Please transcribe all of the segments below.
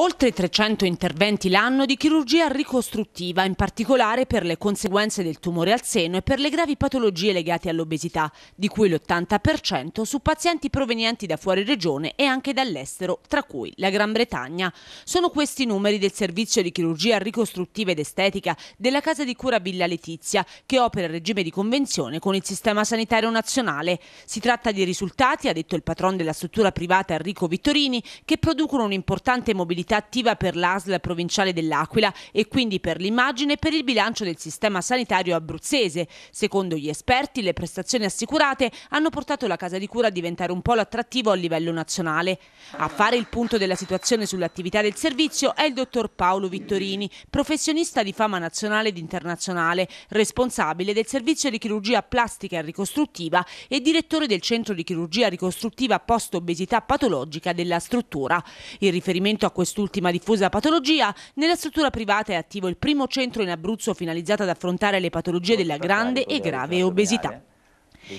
Oltre 300 interventi l'anno di chirurgia ricostruttiva, in particolare per le conseguenze del tumore al seno e per le gravi patologie legate all'obesità, di cui l'80% su pazienti provenienti da fuori regione e anche dall'estero, tra cui la Gran Bretagna. Sono questi i numeri del servizio di chirurgia ricostruttiva ed estetica della Casa di Cura Villa Letizia, che opera a regime di convenzione con il Sistema Sanitario Nazionale. Si tratta di risultati, ha detto il patron della struttura privata Enrico Vittorini, che producono un'importante mobilità responsabilità attiva per l'ASL provinciale dell'Aquila e quindi per l'immagine e per il bilancio del sistema sanitario abruzzese. Secondo gli esperti, le prestazioni assicurate hanno portato la casa di cura a diventare un polo attrattivo a livello nazionale. A fare il punto della situazione sull'attività del servizio è il dottor Paolo Vittorini, professionista di fama nazionale ed internazionale, responsabile del servizio di chirurgia plastica e ricostruttiva e direttore del centro di chirurgia ricostruttiva post-obesità patologica della struttura. In riferimento a questo quest'ultima diffusa patologia, nella struttura privata è attivo il primo centro in Abruzzo finalizzato ad affrontare le patologie della grande e grave obesità.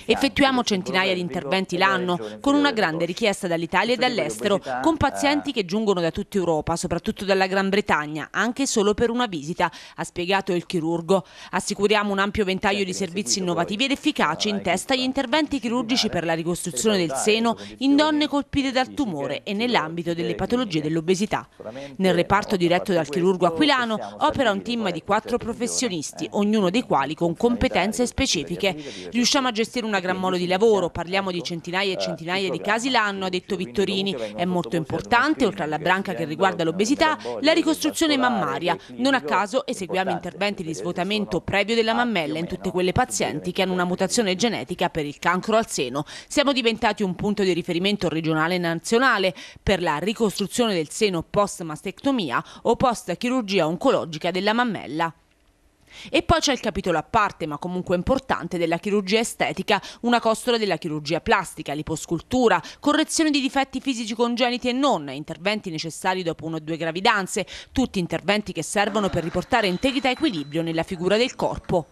Effettuiamo centinaia di interventi l'anno, con una grande richiesta dall'Italia e dall'estero, con pazienti che giungono da tutta Europa, soprattutto dalla Gran Bretagna, anche solo per una visita, ha spiegato il chirurgo. Assicuriamo un ampio ventaglio di servizi innovativi ed efficaci in testa agli interventi chirurgici per la ricostruzione del seno in donne colpite dal tumore e nell'ambito delle patologie dell'obesità. Nel reparto diretto dal chirurgo aquilano opera un team di quattro professionisti, eh. ognuno dei quali con competenze specifiche. Riusciamo a gestire essere una gran molo di lavoro, certo. parliamo di centinaia e eh, centinaia di casi l'anno, ha detto Vittorini. È molto importante, oltre alla branca che riguarda l'obesità, la ricostruzione mammaria. Non a caso eseguiamo interventi di svuotamento previo della mammella in tutte quelle pazienti che hanno una mutazione genetica per il cancro al seno. Siamo diventati un punto di riferimento regionale e nazionale per la ricostruzione del seno post-mastectomia o post-chirurgia oncologica della mammella. E poi c'è il capitolo a parte, ma comunque importante, della chirurgia estetica, una costola della chirurgia plastica, liposcultura, correzione di difetti fisici congeniti e non, interventi necessari dopo una o due gravidanze, tutti interventi che servono per riportare integrità e equilibrio nella figura del corpo.